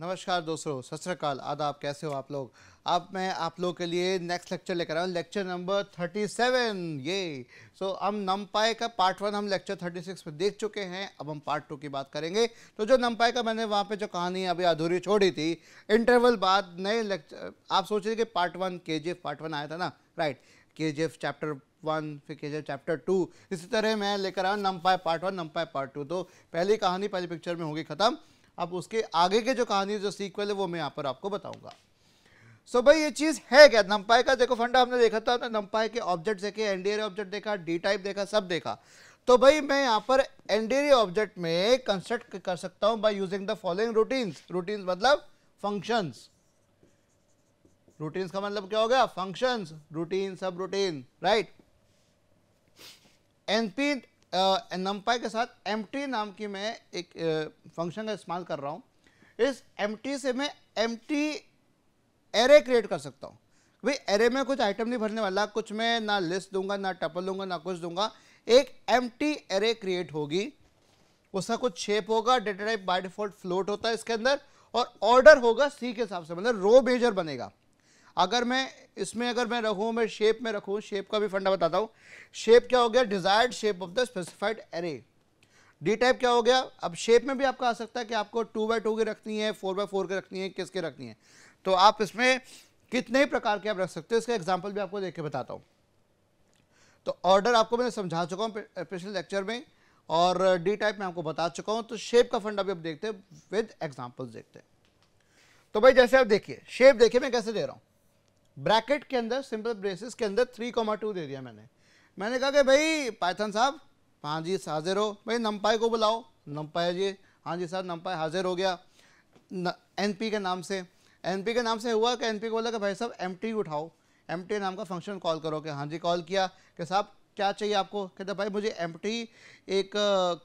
नमस्कार दोस्तों सत श्रीकाल आदाब कैसे हो आप लोग अब मैं आप लोग के लिए नेक्स्ट लेक्चर लेकर आया हूँ लेक्चर नंबर थर्टी सेवन ये सो so, हम नम पाए का पार्ट वन हम लेक्चर थर्टी सिक्स में देख चुके हैं अब हम पार्ट टू की बात करेंगे तो जो नम का मैंने वहाँ पे जो कहानी अभी अधूरी छोड़ी थी इंटरवल बाद नए लेक्चर आप सोच रहे कि पार्ट वन के पार्ट वन आया था ना राइट के चैप्टर वन फिर के चैप्टर टू इसी तरह मैं लेकर आया नम पाए पार्ट वन नम पार्ट टू तो पहली कहानी पहली पिक्चर में होगी ख़त्म अब उसके आगे के जो कहानी जो सीक्वल है वो मैं यहाँ पर आपको बताऊंगा सो so भाई ये चीज़ है क्या नंपाई का देखो फंडा हमने देखा था नंपाई के ऑब्जेक्ट देखे एनडीआर ऑब्जेक्ट e देखा डी टाइप देखा सब देखा तो भाई मैं यहाँ पर एनडीआर ऑब्जेक्ट e में कंस्ट्रक्ट कर सकता हूँ by using the following routines routines मतलब फंक्शंस रूटीन्स का मतलब क्या हो गया फंक्शंस रूटीन सब रूटीन राइट एनपी नमपाई के साथ एम नाम की मैं एक फंक्शन का इस्तेमाल कर रहा हूँ इस एम से मैं एम एरे क्रिएट कर सकता हूँ भाई एरे में कुछ आइटम नहीं भरने वाला कुछ मैं ना लिस्ट दूंगा ना टपल दूंगा ना कुछ दूंगा एक एम एरे क्रिएट होगी उसका कुछ शेप होगा data type by default float होता है इसके अंदर और ऑर्डर होगा सी के हिसाब से मतलब रो मेजर बनेगा अगर मैं इसमें अगर मैं रखूँ मैं शेप में रखूँ शेप का भी फंडा बताता हूँ शेप क्या हो गया desired shape of the specified array D type क्या हो गया अब शेप में भी आपका आ सकता है कि आपको टू बाई टू की रखनी है फोर बाई फोर की रखनी है किसके रखनी है तो आप इसमें कितने ही प्रकार के आप रख सकते हो इसका एग्जाम्पल भी आपको देख के बताता हूँ तो ऑर्डर आपको मैंने समझा चुका हूँ पिछले लेक्चर में और डी टाइप में आपको बता चुका हूँ तो शेप का फंडा भी आप देखते हैं विद एग्जाम्पल्स देखते हैं तो भाई जैसे आप देखिए शेप देखिए मैं कैसे दे रहा हूँ ब्रैकेट के अंदर सिंपल ब्रेसिस के अंदर थ्री कॉमा टू दे दिया मैंने मैंने कहा कि भाई पाइथन साहब हाँ जी हाजिर हो भाई नमपाई को बुलाओ नमपाई जी हाँ जी सर नमपाई हाजिर हो गया एन पी के नाम से एन पी के नाम से हुआ कि एन पी को बोला कि भाई साहब एम टी उठाओ एम टी नाम का फंक्शन कॉल करो कि हाँ जी कॉल किया कि साहब क्या चाहिए आपको कहते भाई मुझे एम टी एक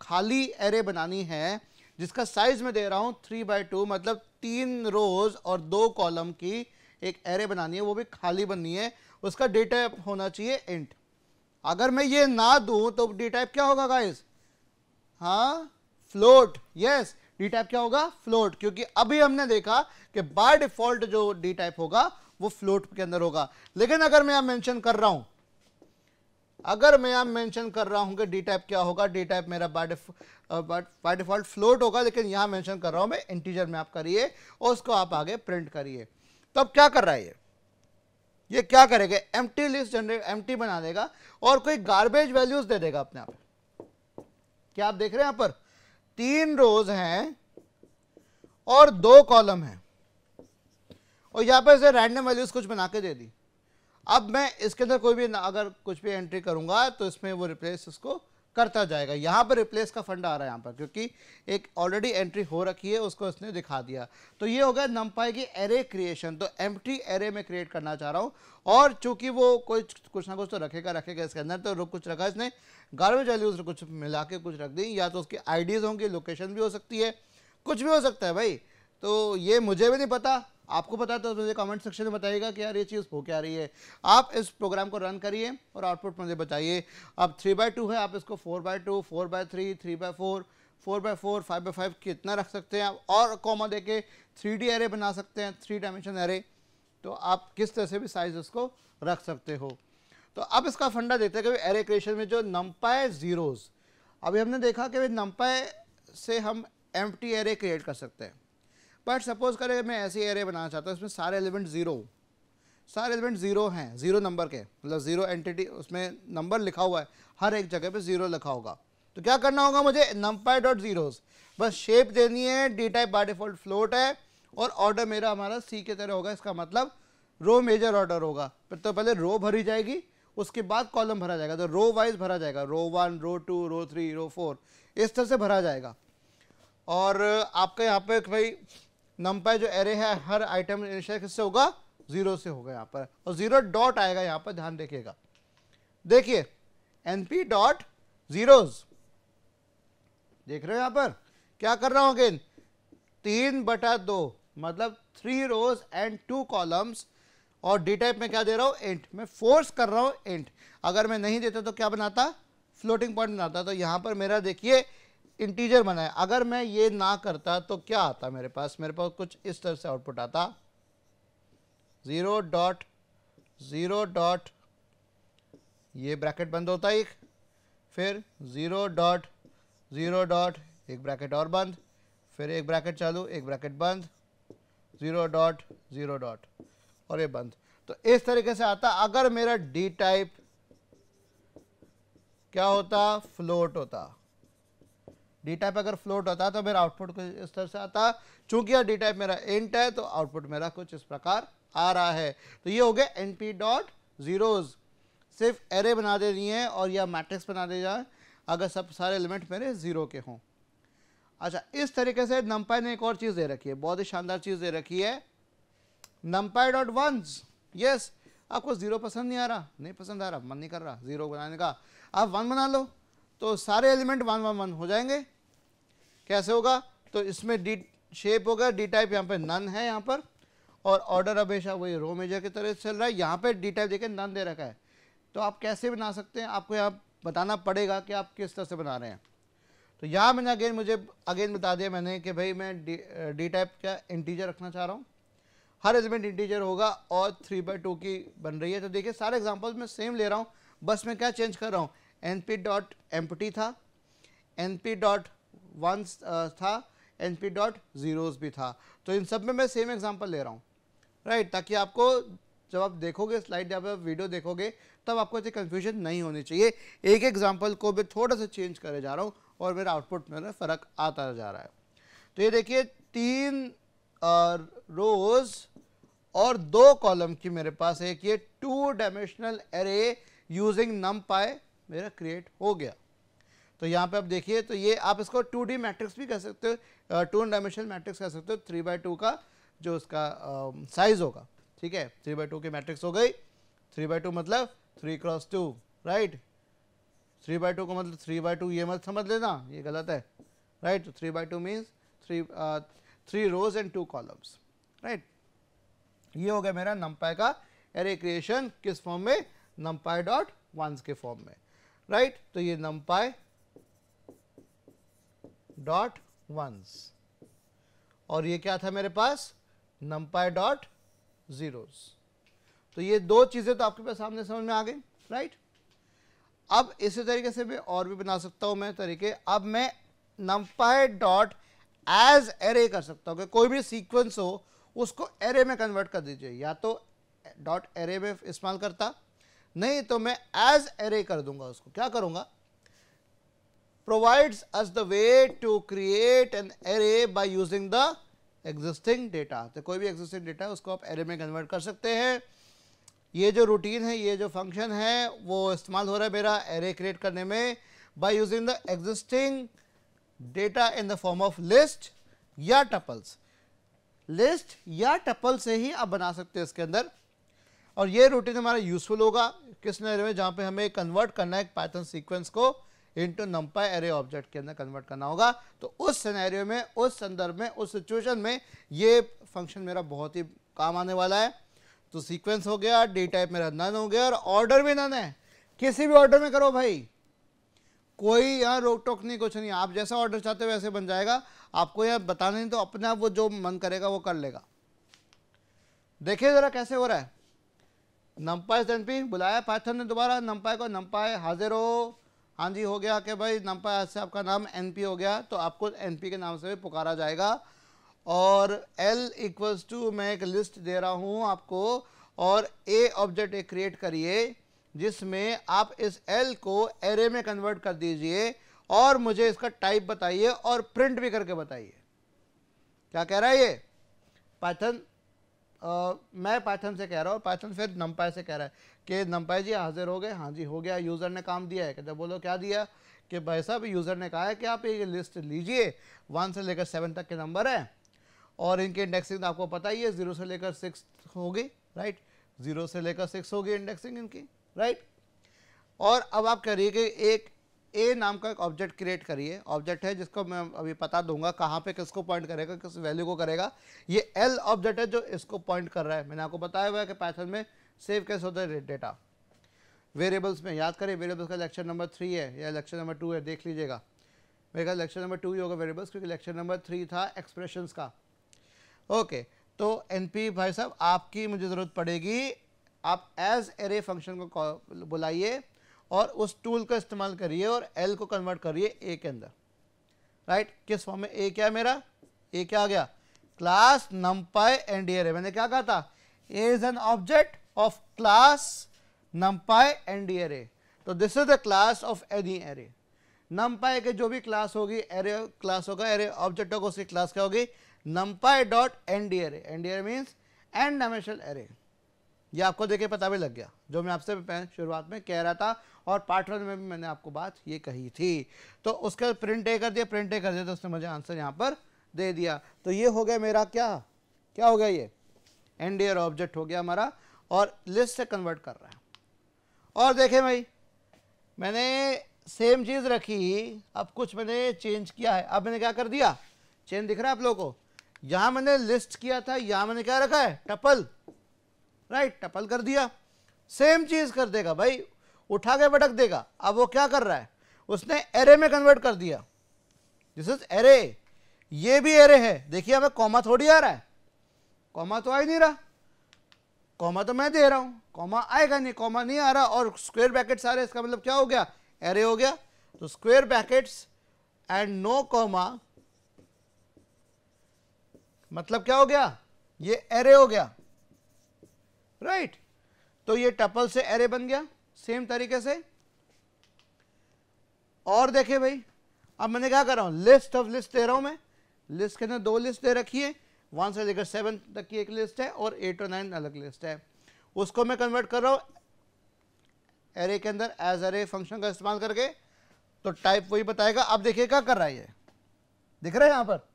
खाली एरे बनानी है जिसका साइज़ मैं दे रहा हूँ थ्री बाई टू मतलब तीन रोज़ और दो कॉलम की एक एरे बनानी है वो भी खाली बननी है उसका डेटा होना चाहिए इंट अगर मैं ये ना दूं तो डी टाइप क्या होगा गाइस हाँ फ्लोट यस डी टाइप क्या होगा फ्लोट क्योंकि अभी हमने देखा कि बाय डिफॉल्ट जो डी टाइप होगा वो फ्लोट के अंदर होगा लेकिन अगर मैं यहाँ मेंशन कर रहा हूं अगर मैं यहाँ मेंशन कर रहा हूं कि डी टाइप क्या होगा डी टाइप मेरा बाय डिफॉल्ट फ्लोट होगा लेकिन यहां मेंशन कर रहा हूं मैं इंटीजर में आप करिए और उसको आप आगे प्रिंट करिए तो अब क्या कर रहा है ये ये क्या करेगा एम लिस्ट जनरेट एम बना देगा और कोई गार्बेज वैल्यूज दे देगा अपने आप क्या आप देख रहे हैं यहां पर तीन रोज हैं और दो कॉलम हैं और यहां पर इसे रैंडम वैल्यूज कुछ बना के दे दी अब मैं इसके अंदर कोई भी अगर कुछ भी एंट्री करूंगा तो इसमें वो रिप्लेस इसको करता जाएगा यहाँ पर रिप्लेस का फंड आ रहा है यहाँ पर क्योंकि एक ऑलरेडी एंट्री हो रखी है उसको उसने दिखा दिया तो ये हो गया नंपाई की एरे क्रिएशन तो एम एरे में क्रिएट करना चाह रहा हूँ और चूंकि वो कोई कुछ ना कुछ तो रखेगा रखेगा इसके अंदर तो कुछ रखा इसने गार्बेज वैल्यूज कुछ मिला के कुछ रख दी या तो उसकी आईडीज़ होंगी लोकेशन भी हो सकती है कुछ भी हो सकता है भाई तो ये मुझे भी नहीं पता आपको पता है तो मुझे कमेंट सेक्शन में बताइएगा कि यार ये चीज़ हो क्या रही है आप इस प्रोग्राम को रन करिए और आउटपुट मुझे बताइए अब थ्री बाय टू है आप इसको four by two four by three three by four four by four five by five कितना रख सकते हैं आप और कॉमा दे के थ्री डी एरे बना सकते हैं थ्री डायमेंशन एरे तो आप किस तरह से भी साइज उसको रख सकते हो तो अब इसका फंडा देते हैं कि एरे क्रिएशन में जो नम्पाए ज़ीरोज़ अभी हमने देखा कि नंपाए से हम एम एरे क्रिएट कर सकते हैं बट सपोज करें मैं ऐसी एरे बनाना चाहता हूँ इसमें सारे एलिमेंट ज़ीरो सारे एलिमेंट ज़ीरो हैं ज़ीरो नंबर के मतलब ज़ीरो एंटिटी उसमें नंबर लिखा हुआ है हर एक जगह पे ज़ीरो लिखा होगा तो क्या करना होगा मुझे नम्पाई डॉट ज़ीरोज़ बस शेप देनी है D type by default float है और ऑर्डर मेरा हमारा सी के तरह होगा इसका मतलब रो मेजर ऑर्डर होगा तो पहले रो भरी जाएगी उसके बाद कॉलम भरा जाएगा तो रो वाइज भरा जाएगा row one row two row three row four इस तरह से भरा जाएगा और आपका यहाँ पे भाई नंपाई जो एरे है हर आइटम किससे होगा जीरो से होगा यहाँ पर और जीरो डॉट आएगा यहाँ पर ध्यान रखिएगा देखिए एन पी डॉट जीरोज देख रहे हो यहाँ पर क्या कर रहा हूँ अगेन तीन बटा दो मतलब three rows and two columns और डी टाइप में क्या दे रहा हूँ एंट मैं फोर्स कर रहा हूँ एंट अगर मैं नहीं देता तो क्या बनाता फ्लोटिंग पॉइंट बनाता तो यहाँ पर मेरा देखिए इंटीजर बनाए अगर मैं ये ना करता तो क्या आता मेरे पास मेरे पास कुछ इस तरह से आउटपुट आता ज़ीरो डॉट ज़ीरो डॉट ये ब्रैकेट बंद होता एक फिर ज़ीरो डॉट ज़ीरो डॉट एक ब्रैकेट और बंद फिर एक ब्रैकेट चालू एक ब्रैकेट बंद ज़ीरो डॉट ज़ीरो डॉट और ये बंद तो इस तरीके से आता अगर मेरा डी टाइप क्या होता फ्लोट होता डी टाइप अगर फ्लोट होता तो मेरा आउटपुट कुछ इस तरह से आता चूंकि डी टाइप मेरा इंट है तो आउटपुट मेरा कुछ इस प्रकार आ रहा है तो ये हो गया एन पी डॉट ज़ीरोज़ सिर्फ एरे बना दे दिए हैं और या मैट्रिक्स बना दे जाए अगर सब सारे एलिमेंट मेरे ज़ीरो के हों अच्छा इस तरीके से नम्पाई ने एक और चीज़ दे रखी है बहुत ही शानदार चीज़ दे रखी है नम्पाई डॉट वंस यस आपको ज़ीरो पसंद नहीं आ रहा नहीं पसंद आ रहा मन नहीं कर रहा ज़ीरो बनाने का आप वन बना लो तो सारे एलिमेंट वन वन वन हो जाएंगे कैसे होगा तो इसमें डी शेप होगा डी टाइप यहाँ पे नन है यहाँ पर और ऑर्डर हमेशा वही रो मेजर की तरह चल रहा है यहाँ पे डी टाइप देखिए नन दे रखा है तो आप कैसे बना सकते हैं आपको यहाँ बताना पड़ेगा कि आप किस तरह से बना रहे हैं तो यहाँ मैंने अगेन मुझे अगेन बता दिया मैंने कि भाई मैं डी टाइप का इंटीजर रखना चाह रहा हूँ हर एलिमेंट इंटीजर होगा और थ्री बाई टू की बन रही है तो देखिए सारे एग्जाम्पल्स मैं सेम ले रहा हूँ बस मैं क्या चेंज कर रहा हूँ एन पी डॉट एम था N P dot ones uh, था एन पी डॉट ज़ीरोज़ भी था तो इन सब में मैं सेम एग्जांपल ले रहा हूँ राइट right, ताकि आपको जब आप देखोगे स्लाइड जब आप वीडियो देखोगे तब आपको इतनी कन्फ्यूजन नहीं होनी चाहिए एक एग्जाम्पल को मैं थोड़ा सा चेंज करे जा रहा हूँ और मेरा आउटपुट में फ़र्क आता जा रहा है तो ये देखिए तीन रोज़ और दो कॉलम की मेरे पास एक ये two dimensional array using NumPy मेरा क्रिएट हो गया तो यहाँ पे आप देखिए तो ये आप इसको टू डी मैट्रिक्स भी कह सकते हो टू डायमेंशनल मैट्रिक्स कह सकते हो थ्री बाई टू का जो उसका साइज होगा ठीक है थ्री बाई टू की मैट्रिक्स हो गई थ्री बाई टू मतलब three cross two right three by two का मतलब थ्री बाई टू ये मत समझ लेना ये गलत है right three by two means three three rows and two columns right ये हो गया मेरा नंपाई का एरे क्रिएशन किस फॉर्म में नंपाई डॉट वंस के फॉर्म में राइट right? तो ये नम्पाई डॉट वंस और ये क्या था मेरे पास numpy डॉट जीरोस तो ये दो चीज़ें तो आपके पास सामने समझ में आ गई राइट अब इसी तरीके से मैं और भी बना सकता हूं मैं तरीके अब मैं पाई डॉट एज एरे कर सकता कि कोई भी सीक्वेंस हो उसको एरे में कन्वर्ट कर दीजिए या तो डॉट एरे में इस्तेमाल करता नहीं तो मैं एज एरे कर दूंगा उसको क्या करूंगा provides us the way to create an array by using the existing data तो कोई भी existing data है उसको आप array में convert कर सकते हैं ये जो routine है ये जो function है वो इस्तेमाल हो रहा है मेरा array create करने में by using the existing data in the form of list या tuples list या tuples से ही आप बना सकते हैं इसके अंदर और ये routine हमारा useful होगा किस नरे में जहाँ पे हमें convert करना है एक पाइथन सीक्वेंस को इंटू नंपा एरे ऑब्जेक्ट के अंदर कन्वर्ट करना होगा तो उस सिनेरियो में उस संदर्भ में उस सिचुएशन में ये फंक्शन मेरा बहुत ही काम आने वाला है तो सीक्वेंस हो गया डी टाइप मेरा नन हो गया और ऑर्डर भी नन है किसी भी ऑर्डर में करो भाई कोई यहाँ रोक टोक नहीं कुछ नहीं आप जैसा ऑर्डर चाहते हो वैसे बन जाएगा आपको यहाँ बताना नहीं तो अपने आप वो जो मन करेगा वो कर लेगा देखिए ज़रा कैसे हो रहा है नम्पा एस बुलाया पाथन ने दोबारा नंपाई को नंपाई हाजिर हो हाँ जी हो गया कि भाई नंपा पर ऐसे आपका नाम एनपी हो गया तो आपको एनपी के नाम से भी पुकारा जाएगा और एल इक्वल्स टू मैं एक लिस्ट दे रहा हूँ आपको और ए ऑब्जेक्ट एक क्रिएट करिए जिसमें आप इस एल को एरे में कन्वर्ट कर दीजिए और मुझे इसका टाइप बताइए और प्रिंट भी करके बताइए क्या कह रहा है ये पाइथन मैं पाइथन से कह रहा हूँ पाइथन फिर नम्पाई से कह रहा है कि नम्पाई जी हाजिर हो गए हाँ जी हो गया यूज़र ने काम दिया है कहते बोलो क्या दिया कि भाई साहब यूज़र ने कहा है कि आप ये लिस्ट लीजिए वन से लेकर सेवन तक के नंबर हैं और इनकी इंडेक्सिंग तो आपको पता ही है ज़ीरो से लेकर सिक्स होगी राइट ज़ीरो से लेकर सिक्स होगी इंडेक्सिंग इनकी राइट और अब आप कह रही है कि एक ए नाम का एक ऑब्जेक्ट क्रिएट करिए ऑब्जेक्ट है जिसको मैं अभी पता दूंगा कहाँ पे किसको पॉइंट करेगा किस वैल्यू को करेगा ये एल ऑब्जेक्ट है जो इसको पॉइंट कर रहा है मैंने आपको बताया हुआ है कि पैथन में सेव कैसे होता है डेटा वेरिएबल्स में याद करें वेरिएबल्स का लेक्चर नंबर थ्री है या लेक्चर नंबर टू है देख लीजिएगा मेरे ख्याल लेक्चर नंबर टू ही होगा वेरिएबल्स क्योंकि लेक्चर नंबर थ्री था एक्सप्रेशंस का ओके तो एन भाई साहब आपकी मुझे ज़रूरत पड़ेगी आप एज एरे फंक्शन को बुलाइए और उस टूल का इस्तेमाल करिए और एल को कन्वर्ट करिए ए के अंदर राइट right? किस फॉर्म में ए क्या है मेरा ए क्या आ गया क्लास नम्पाई एंड डी मैंने क्या कहा था A is an object of class NumPy N D तो this is the class of any array NumPy के जो भी क्लास होगी एरे क्लास होगा एरे ऑब्जेक्ट होगा उसकी क्लास क्या होगी NumPy dot N D array N D array means N dimensional array ये आपको देखे पता भी लग गया जो मैं आपसे शुरुआत में कह रहा था और पार्ट वन में भी मैंने आपको बात ये कही थी तो उसके प्रिंट ए कर दिया प्रिंट ए कर दिया तो उसने मुझे आंसर यहाँ पर दे दिया तो ये हो गया मेरा क्या क्या हो गया ये एंड ईयर ऑब्जेक्ट हो गया हमारा और लिस्ट से कन्वर्ट कर रहा है और देखें भाई मैंने सेम चीज़ रखी अब कुछ मैंने चेंज किया है अब मैंने क्या कर दिया चेंज दिख रहा है आप लोगों को यहाँ मैंने लिस्ट किया था यहाँ मैंने क्या रखा है टपल राइट टपल कर दिया सेम चीज़ कर देगा भाई उठा के भटक देगा अब वो क्या कर रहा है उसने एरे में कन्वर्ट कर दिया दिस इज एरे ये भी एरे है देखिए हमें कॉमा थोड़ी आ रहा है कॉमा तो आ ही नहीं रहा कॉमा तो मैं दे रहा हूँ कॉमा आएगा नहीं कॉमा नहीं आ रहा और स्क्वेयर ब्रैकेट्स आ रहे इसका मतलब क्या हो गया एरे हो गया तो square brackets and no comma मतलब क्या हो गया ये एरे हो गया राइट right. तो ये टपल से एरे बन गया सेम तरीके से और देखे भाई अब मैंने क्या कर रहा हूँ लिस्ट ऑफ लिस्ट दे रहा हूँ मैं लिस्ट के अंदर दो लिस्ट दे रखी है वन से लेकर सेवन तक की एक लिस्ट है और एट और नाइन अलग लिस्ट है उसको मैं कन्वर्ट कर रहा हूँ एरे के अंदर एज एरे फंक्शन का इस्तेमाल करके तो टाइप वही बताएगा अब देखिए क्या कर रहा है ये दिख रहा है यहाँ पर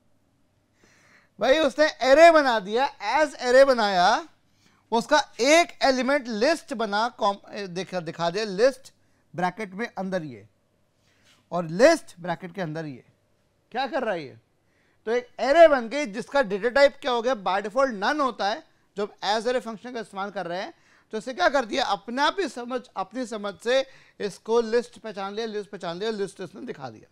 भाई उसने एरे बना दिया एज एरे बनाया उसका एक एलिमेंट लिस्ट बना देखा दिखा दे लिस्ट ब्रैकेट में अंदर ये और लिस्ट ब्रैकेट के अंदर ये क्या कर रहा है ये तो एक एरे बन गई जिसका डेटा टाइप क्या हो गया बाय डिफॉल्ट नन होता है जो एज एरे फंक्शन का इस्तेमाल कर रहे हैं तो इसे क्या कर दिया अपने आप ही समझ अपनी समझ से इसको लिस्ट पहचान लिया लिस्ट पहचान लिया लिस्ट इसने दिखा दिया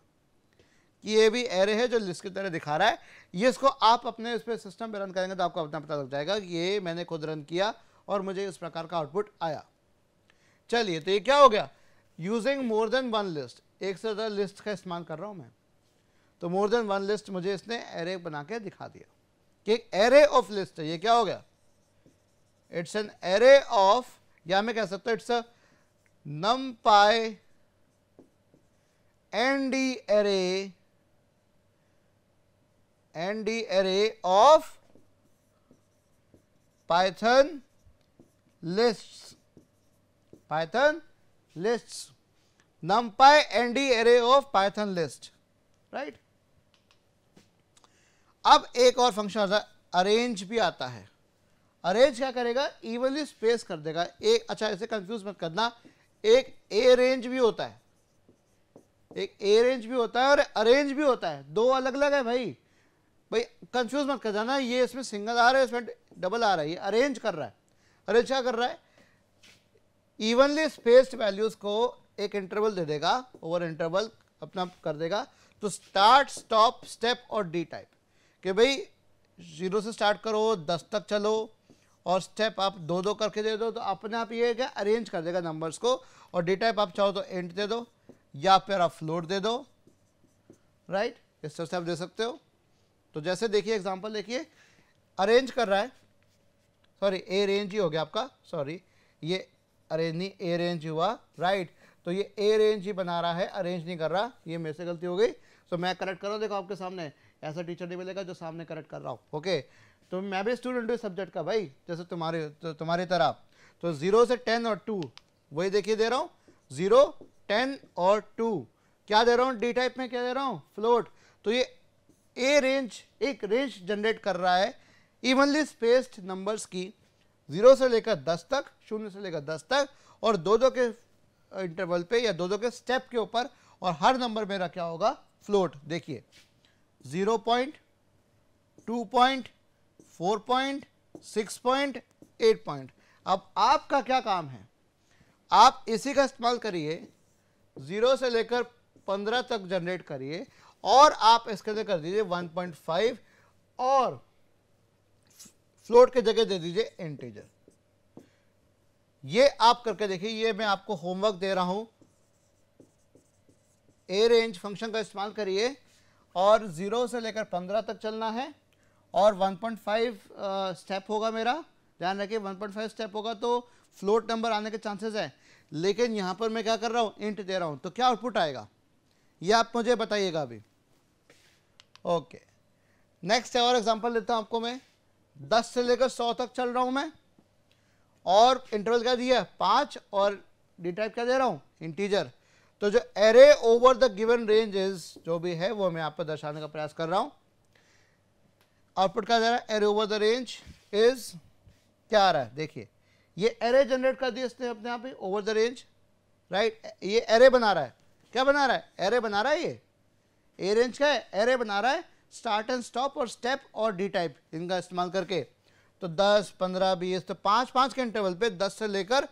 कि ये भी एरे है जो लिस्ट की तरह दिखा रहा है ये इसको आप अपने इस पर सिस्टम पर रन करेंगे तो आपको अपना पता लग जाएगा कि ये मैंने खुद रन किया और मुझे इस प्रकार का आउटपुट आया चलिए तो ये क्या हो गया using more than one list एक से ज़्यादा लिस्ट का इस्तेमाल कर रहा हूँ मैं तो मोर देन वन लिस्ट मुझे इसने एरे बना के दिखा दिया कि एक एरे ऑफ लिस्ट है ये क्या हो गया इट्स एन एरे ऑफ या मैं कह सकता हूँ it's NumPy N D array and array array of Python lists. Python lists. NumPy and the array of Python list. Right? अब एक और फंक्शन आता है अरेंज भी आता है अरेंज क्या करेगा इवनली स्पेस कर देगा एक अच्छा इसे कंफ्यूज मत करना एक ए रेंज भी होता है एक ए रेंज भी होता है और अरेंज भी होता है दो अलग अलग है भाई भाई कंफ्यूज मत कर जाना ये इसमें सिंगल आ रहा है इसमें डबल आ रहा है ये अरेंज कर रहा है अरेंज क्या कर रहा है इवनली स्पेस्ड वैल्यूज को एक इंटरवल दे देगा ओवर इंटरवल अपना कर देगा तो स्टार्ट स्टॉप स्टेप और डी टाइप कि भाई जीरो से स्टार्ट करो दस तक चलो और स्टेप आप दो दो करके दे दो तो अपने आप ये क्या अरेंज कर देगा नंबर्स को और डी टाइप आप चाहो तो एंड दे दो या फिर आप फ्लोट दे दो राइट इस तरह से आप दे सकते हो तो जैसे देखिए एग्जाम्पल देखिए अरेंज कर रहा है सॉरी ए रेंज ही हो गया आपका सॉरी ये अरेंज नहीं ए रेंज हुआ राइट तो ये ए रेंज ही बना रहा है अरेंज नहीं कर रहा ये मेरे से गलती हो गई सो मैं करेक्ट कर रहा हूँ देखो आपके सामने ऐसा टीचर नहीं मिलेगा जो सामने करेक्ट कर रहा हूँ ओके तो मैं भी स्टूडेंट हूँ सब्जेक्ट का भाई जैसे तुम्हारे तो तुम्हारी तरह तो ज़ीरो से टेन और टू वही देखिए दे रहा हूँ ज़ीरो टेन और टू क्या दे रहा हूँ डी टाइप में क्या दे रहा हूँ फ्लोट तो ये ए रेंज एक रेंज जनरेट कर रहा है इवनली स्पेस्ड नंबर्स की ज़ीरो से लेकर दस तक शून्य से लेकर दस तक और दो दो के इंटरवल पे या दो दो के स्टेप के ऊपर और हर नंबर मेरा क्या होगा फ्लोट देखिए zero point two point four point six point eight point अब आपका क्या काम है आप इसी का इस्तेमाल करिए ज़ीरो से लेकर पंद्रह तक जनरेट करिए और आप इसके जगह कर दीजिए 1.5 और फ्लोट के जगह दे दीजिए इंटीजर ये आप करके देखिए ये मैं आपको होमवर्क दे रहा हूं ए रेंज फंक्शन का इस्तेमाल करिए और ज़ीरो से लेकर पंद्रह तक चलना है और 1.5 स्टेप होगा मेरा ध्यान रखिए 1.5 स्टेप होगा तो फ्लोट नंबर आने के चांसेस है लेकिन यहां पर मैं क्या कर रहा हूँ इंट दे रहा हूं तो क्या आउटपुट आएगा ये आप मुझे बताइएगा अभी ओके नेक्स्ट और एग्जांपल देता हूं आपको मैं दस से लेकर सौ तक चल रहा हूं मैं और इंटरवल क्या दिया पांच और डी टाइप क्या दे रहा हूं इंटीजर तो जो array over the given is जो भी है वो मैं आपको दर्शाने का प्रयास कर रहा हूँ आउटपुट क्या दे रहा है array over the range is क्या आ रहा है देखिए ये एरे जनरेट कर दिया इसने अपने आप ही ओवर द रेंज राइट ये एरे बना रहा है क्या बना रहा है एरे बना रहा है ये ए रेंज का एरे बना रहा है स्टार्ट एंड स्टॉप और स्टेप और डी टाइप इनका इस्तेमाल करके तो 10, 15, 20 तो पांच पांच के इंटरवल पे 10 से लेकर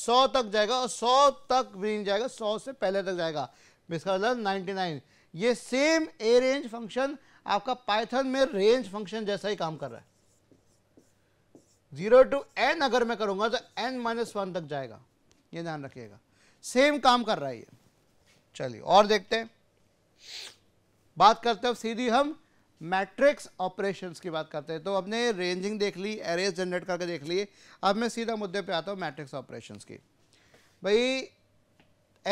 100 तक जाएगा और 100 तक भी नहीं जाएगा 100 से पहले तक जाएगा इसका मतलब 99 ये सेम ए रेंज फंक्शन आपका पाइथन में रेंज फंक्शन जैसा ही काम कर रहा है जीरो टू एन अगर मैं करूंगा तो एन माइनस वन तक जाएगा ये ध्यान रखिएगा सेम काम कर रहा है ये चलिए और देखते हैं बात करते हैं सीधी हम मैट्रिक्स ऑपरेशंस की बात करते हैं तो अपने रेंजिंग देख ली एरेज जनरेट करके देख लिए अब मैं सीधा मुद्दे पे आता हूँ मैट्रिक्स ऑपरेशंस की भाई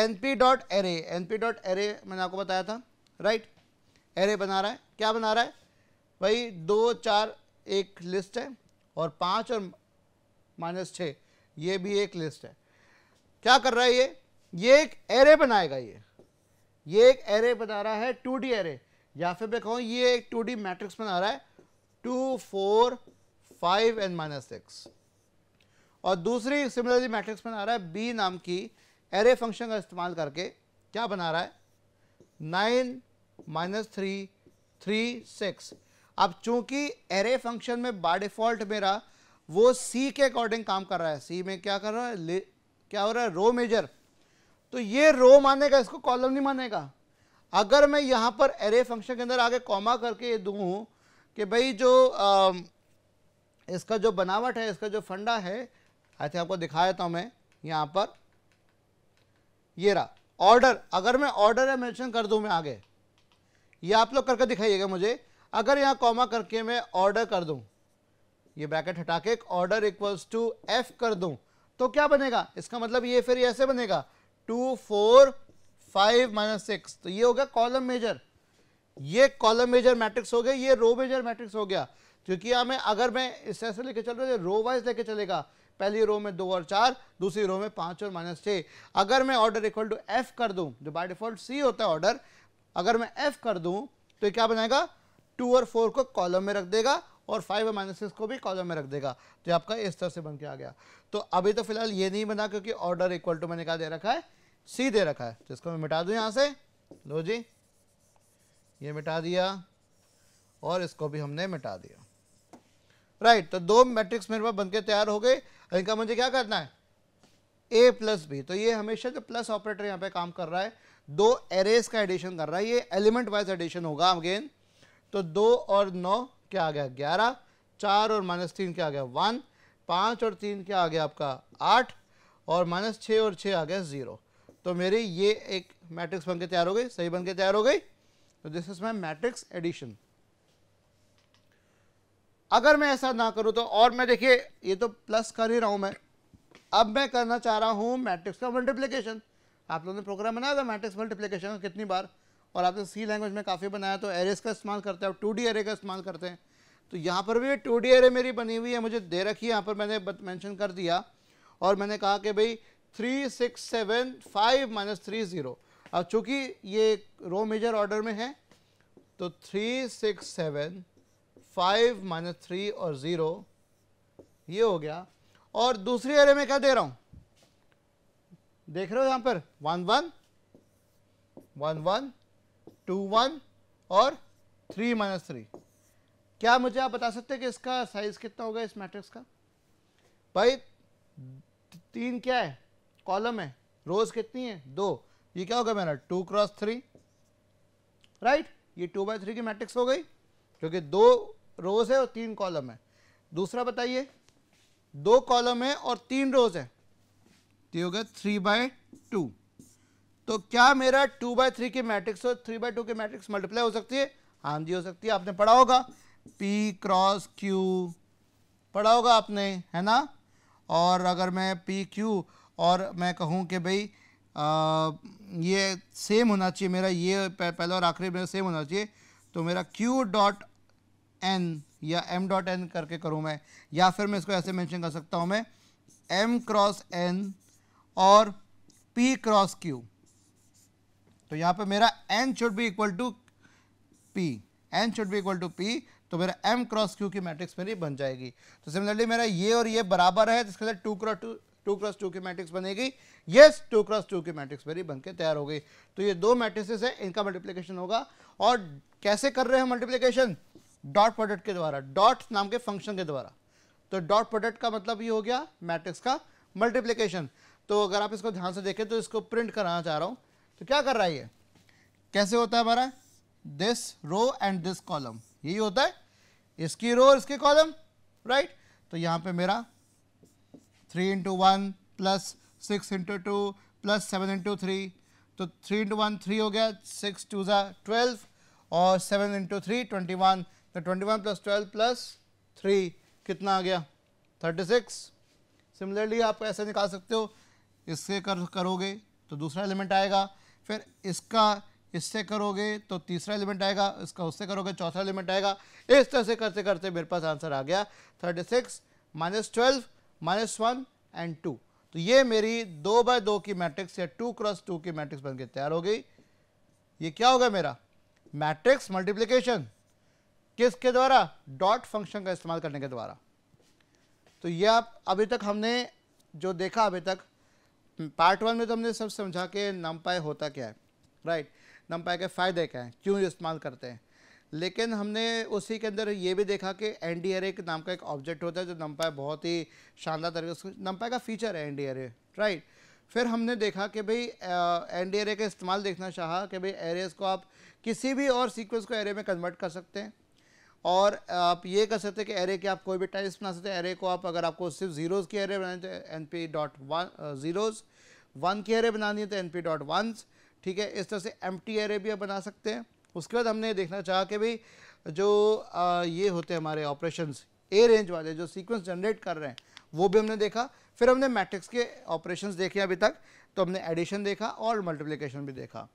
N P dot array N P dot array मैंने आपको बताया था राइट एरे बना रहा है क्या बना रहा है भाई दो चार एक लिस्ट है और पाँच और माइनस छः ये भी एक लिस्ट है क्या कर रहा है ये ये एक एरे बनाएगा ये ये एक एरे बना रहा है टू डी एरे या फिर मैं कहूँ ये एक टू डी मैट्रिक्स बना रहा है two four five and minus six और दूसरी सिमिलरली मैट्रिक्स बना रहा है बी नाम की एरे फंक्शन का इस्तेमाल करके क्या बना रहा है nine minus three three six अब चूंकि एरे फंक्शन में बाय डिफ़ॉल्ट मेरा वो सी के अकॉर्डिंग काम कर रहा है सी में क्या कर रहा है क्या हो रहा है रो मेजर तो ये रो मानेगा इसको कॉलम नहीं मानेगा अगर मैं यहाँ पर एरे फंक्शन के अंदर आगे कॉमा करके ये दूँ कि भाई जो आ, इसका जो बनावट है इसका जो फंडा है ऐसे आपको दिखा देता हूँ मैं यहाँ पर ये रहा ऑर्डर अगर मैं ऑर्डर है मेंशन कर दूँ मैं आगे ये आप लोग करके दिखाइएगा मुझे अगर यहाँ कॉमा करके मैं ऑर्डर कर दूँ ये ब्रैकेट हटा के ऑर्डर इक्वल्स टू एफ कर दूँ तो क्या बनेगा इसका मतलब ये फिर ऐसे बनेगा two four five minus six तो ये हो गया कॉलम मेजर ये कॉलम मेजर मैट्रिक्स हो गया ये रो मेजर मैट्रिक्स हो गया क्योंकि हमें अगर मैं इस तरह से लेके चल रहा रो वाइज लेके चलेगा पहली रो में दो और चार दूसरी रो में पाँच और माइनस छः अगर मैं ऑर्डर इक्वल टू एफ कर दूँ जो बाय डिफॉल्ट सी होता है ऑर्डर अगर मैं एफ कर दूँ तो क्या बनाएगा टू और फोर को कॉलम में रख देगा और फाइव और माइनस सिक्स को भी कॉलम में रख देगा तो आपका इस तरह से बन के आ गया तो अभी तो फिलहाल ये नहीं बना क्योंकि ऑर्डर इक्वल टू मैंने कहा दे रखा है सी दे रखा है तो इसको मैं मिटा दूं यहाँ से लो जी ये मिटा दिया और इसको भी हमने मिटा दिया राइट right, तो दो मैट्रिक्स मेरे पास बनके तैयार हो गए इनका मुझे क्या करना है ए प्लस बी तो ये हमेशा जो प्लस ऑपरेटर यहाँ पे काम कर रहा है दो एरेस का एडिशन कर रहा है ये एलिमेंट वाइज एडिशन होगा अगेन तो दो और नौ क्या आ गया ग्यारह चार और माइनस तीन क्या आ गया वन पाँच और तीन क्या आ गया आपका आठ और माइनस छः और छः आ गया ज़ीरो तो मेरी ये एक मैट्रिक्स बन के तैयार हो गई सही बन के तैयार हो गई तो this is my matrix addition अगर मैं ऐसा ना करूँ तो और मैं देखिए ये तो प्लस कर ही रहा हूँ मैं अब मैं करना चाह रहा हूँ मैट्रिक्स का मल्टीप्लिकेशन आप लोगों ने प्रोग्राम बनाया था मैट्रिक्स मल्टीप्लिकेशन का कितनी बार और आपने सी लैंग्वेज में काफ़ी बनाया तो एरेज का इस्तेमाल करते हैं आप टू एरे का इस्तेमाल करते हैं तो यहाँ पर भी टू डी एरे मेरी बनी हुई है मुझे दे रखी है यहाँ पर मैंने मैंशन कर दिया और मैंने कहा कि भाई three six seven five minus three zero अब चूँकि ये रो मेजर ऑर्डर में है तो three six seven five minus three और ज़ीरो ये हो गया और दूसरी एरे में क्या दे रहा हूँ देख रहे हो यहाँ पर one one one one two one और थ्री माइनस थ्री क्या मुझे आप बता सकते हैं कि इसका साइज़ कितना होगा इस मैट्रिक्स का भाई तीन क्या है कॉलम है रोज कितनी है दो ये क्या होगा मेरा टू क्रॉस थ्री राइट ये टू बाई थ्री की मैट्रिक्स हो गई क्योंकि दो रोज है और तीन कॉलम है दूसरा बताइए दो कॉलम है और तीन रोज है तो गया थ्री बाय टू तो क्या मेरा टू बाय थ्री की मैट्रिक्स और थ्री बाय टू की मैट्रिक्स मल्टीप्लाई हो सकती है हाँ जी हो सकती है आपने पढ़ा होगा पी क्रॉस क्यू पढ़ा होगा आपने है ना और अगर मैं पी क्यू और मैं कहूँ कि भाई ये सेम होना चाहिए मेरा ये पहला और आखिरी मेरा सेम होना चाहिए तो मेरा Q डॉट एन या M डॉट एन करके करूँ मैं या फिर मैं इसको ऐसे मेंशन कर सकता हूँ मैं M क्रॉस एन और P क्रॉस Q तो यहाँ पे मेरा N should be equal to P N should be equal to P तो मेरा M क्रॉस Q की मैट्रिक्स मेरी बन जाएगी तो सिमिलरली मेरा ये और ये बराबर है जिसके लिए two cross two two cross two की मैट्रिक्स बनेगी यस टू क्रॉस टू की मैट्रिक्स मेरी बन के तैयार हो गई तो ये दो मैट्रिसेस है इनका मल्टीप्लीकेशन होगा और कैसे कर रहे हैं मल्टीप्लीकेशन डॉट प्रोडक्ट के द्वारा डॉट नाम के फंक्शन के द्वारा तो डॉट प्रोडक्ट का मतलब ये हो गया मैट्रिक्स का मल्टीप्लीकेशन तो अगर आप इसको ध्यान से देखें तो इसको प्रिंट कराना चाह रहा हूँ तो क्या कर रहा है ये कैसे होता है हमारा this row and this column यही होता है इसकी रो और इसके कॉलम राइट तो यहाँ पे मेरा three into one plus six into two plus seven into three तो थ्री इंटू वन थ्री हो गया सिक्स टू ज़ा ट्वेल्व और seven into three twenty one तो twenty one plus twelve plus three कितना आ गया थर्टी सिक्स सिमिलरली आप ऐसे निकाल सकते हो इससे कर करोगे तो दूसरा एलिमेंट आएगा फिर इसका इससे करोगे तो तीसरा एलिमेंट आएगा इसका उससे करोगे चौथा एलिमेंट आएगा इस तरह से करते करते मेरे पास आंसर आ गया thirty six minus twelve minus one and two तो ये मेरी दो बाय दो की मैट्रिक्स या टू क्रॉस टू की मैट्रिक्स बनके तैयार हो गई ये क्या होगा मेरा मैट्रिक्स मल्टीप्लीकेशन किसके द्वारा डॉट फंक्शन का इस्तेमाल करने के द्वारा तो ये आप अभी तक हमने जो देखा अभी तक पार्ट वन में तो हमने सब समझा के नम होता क्या है राइट नम के फ़ायदे क्या हैं क्यों इस्तेमाल करते हैं लेकिन हमने उसी के अंदर ये भी देखा कि एन डी आर ए नाम का एक ऑब्जेक्ट होता है जो नम्पाय बहुत ही शानदार तरीके से नम्पाई का फीचर है N D array right फिर हमने देखा कि भाई एन डी आर ए का इस्तेमाल देखना चाहा कि भाई एरेज को आप किसी भी और सीक्वेंस को एरे में कन्वर्ट कर सकते हैं और आप ये कर सकते हैं कि एरे के आप कोई भी टाइप्स बना सकते हैं एरे को आप अगर आपको सिर्फ जीरोज़ की एरे बनानी तो N P dot one zeros one की एरे बनानी है तो एन पी डॉट वन ठीक है इस तरह से एम टी एरे भी आप बना सकते हैं उसके बाद हमने देखना चाहा कि भाई जो आ, ये होते हैं हमारे ऑपरेशन ए रेंज वाले जो सीक्वेंस जनरेट कर रहे हैं वो भी हमने देखा फिर हमने मैट्रिक्स के ऑपरेशंस देखे अभी तक तो हमने एडिशन देखा और मल्टीप्लिकेशन भी देखा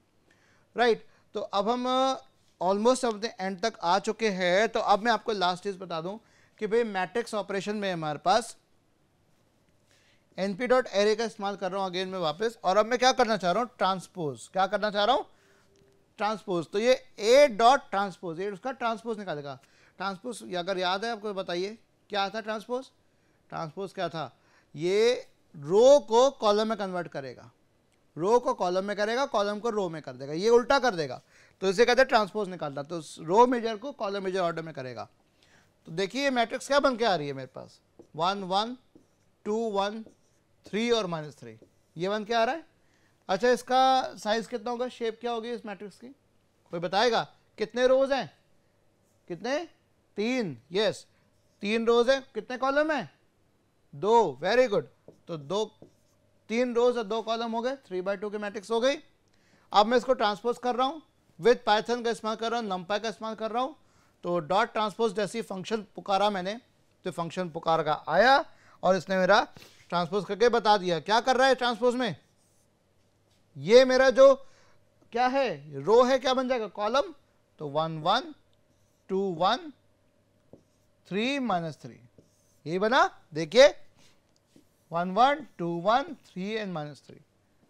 राइट right, तो अब हम ऑलमोस्ट अपने एंड तक आ चुके हैं तो अब मैं आपको लास्ट चीज़ बता दूं कि भाई मैट्रिक्स ऑपरेशन में हमारे पास एन डॉट एरे का इस्तेमाल कर रहा हूँ अगेन में वापस और अब मैं क्या करना चाह रहा हूँ ट्रांसपोज क्या करना चाह रहा हूँ ट्रांसपोज तो ये ए डॉट ट्रांसपोज ये उसका ट्रांसपोज निकालेगा ट्रांसपोज अगर याद है आपको बताइए क्या था ट्रांसपोज ट्रांसपोज क्या था ये रो को कॉलम में कन्वर्ट करेगा रो को कॉलम में करेगा कॉलम को रो में कर देगा ये उल्टा कर देगा तो इसे कहते हैं ट्रांसपोज निकालना तो रो मेजर को कॉलम मेजर ऑर्डर में करेगा तो देखिए ये मैट्रिक्स क्या बन के आ रही है मेरे पास one one two one three और माइनस थ्री ये बन के आ रहा है अच्छा इसका साइज कितना होगा शेप क्या होगी इस मैट्रिक्स की कोई बताएगा कितने रोज हैं कितने तीन यस तीन रोज हैं कितने कॉलम हैं दो वेरी गुड तो दो तीन रोज और दो कॉलम हो गए थ्री बाई टू की मैट्रिक्स हो गई अब मैं इसको ट्रांसपोज कर रहा हूँ विथ पाइथन का इस्तेमाल कर रहा हूँ नंपा का इस्तेमाल कर रहा हूँ तो डॉट ट्रांसपोज जैसी फंक्शन पुकारा मैंने तो फंक्शन पुकार का आया और इसने मेरा ट्रांसपोज करके बता दिया क्या कर रहा है ट्रांसपोज में ये मेरा जो क्या है रो है क्या बन जाएगा कॉलम तो one one two one three minus three ये बना देखिए one one two one three and minus three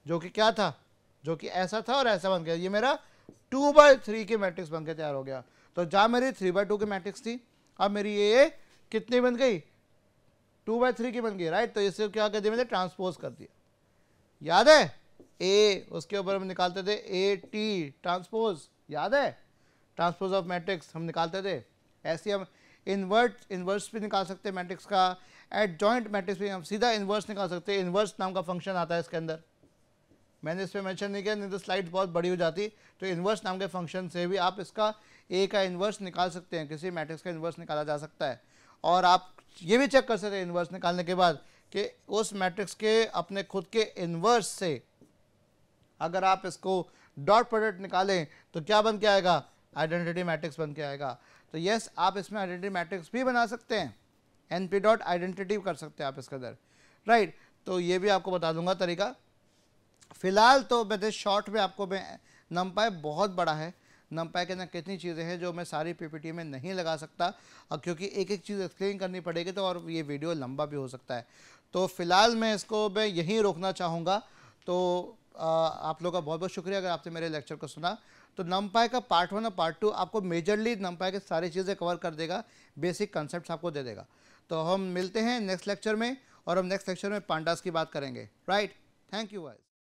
जो कि क्या था जो कि ऐसा था और ऐसा बन गया ये मेरा टू बाई थ्री की मैट्रिक्स बन के तैयार हो गया तो जहाँ मेरी थ्री बाई टू की मैट्रिक्स थी अब मेरी ये कितनी बन गई टू बाई थ्री की बन गई राइट तो इसे क्या कर दिया मैंने ट्रांसपोज कर दिया याद है ए उसके ऊपर हम निकालते थे ए टी ट्रांसपोज याद है ट्रांसपोज ऑफ मैट्रिक्स हम निकालते थे ऐसे हम इन्वर्ट इन्वर्स भी निकाल सकते हैं मैट्रिक्स का एट जॉइंट मैट्रिक्स भी हम सीधा इन्वर्स निकाल सकते हैं इन्वर्स नाम का फंक्शन आता है इसके अंदर मैंने इस पर मैंशन नहीं किया नहीं तो स्लाइड बहुत बड़ी हो जाती तो इन्वर्स नाम के फंक्शन से भी आप इसका ए का इन्वर्स निकाल सकते हैं किसी मैट्रिक्स का इन्वर्स निकाला जा सकता है और आप ये भी चेक कर सकते हैं इन्वर्स निकालने के बाद कि उस मैट्रिक्स के अपने खुद के इन्वर्स से अगर आप इसको डॉट प्रोडक्ट निकालें तो क्या बन के आएगा आइडेंटिटी मैट्रिक्स बन के आएगा तो यस आप इसमें आइडेंटिटी मैट्रिक्स भी बना सकते हैं एन पी डॉट आइडेंटिटी कर सकते हैं आप इसके अंदर राइट तो ये भी आपको बता दूंगा तरीका फिलहाल तो मेरे शॉर्ट में आपको मैं नमपाय बहुत बड़ा है नमपाय के अंदर कितनी चीज़ें हैं जो मैं सारी टी में नहीं लगा सकता और क्योंकि एक एक चीज़ एक्सप्लेन करनी पड़ेगी तो और ये वीडियो लंबा भी हो सकता है तो फिलहाल मैं इसको मैं यहीं रोकना चाहूँगा तो आप लोगों का बहुत बहुत शुक्रिया अगर आपने मेरे लेक्चर को सुना तो नमपाई का पार्ट वन और पार्ट टू आपको मेजरली नमपाई के सारी चीज़ें कवर कर देगा बेसिक कॉन्सेप्ट आपको दे देगा तो हम मिलते हैं नेक्स्ट लेक्चर में और हम नेक्स्ट लेक्चर में पांडास की बात करेंगे राइट थैंक यू वाइज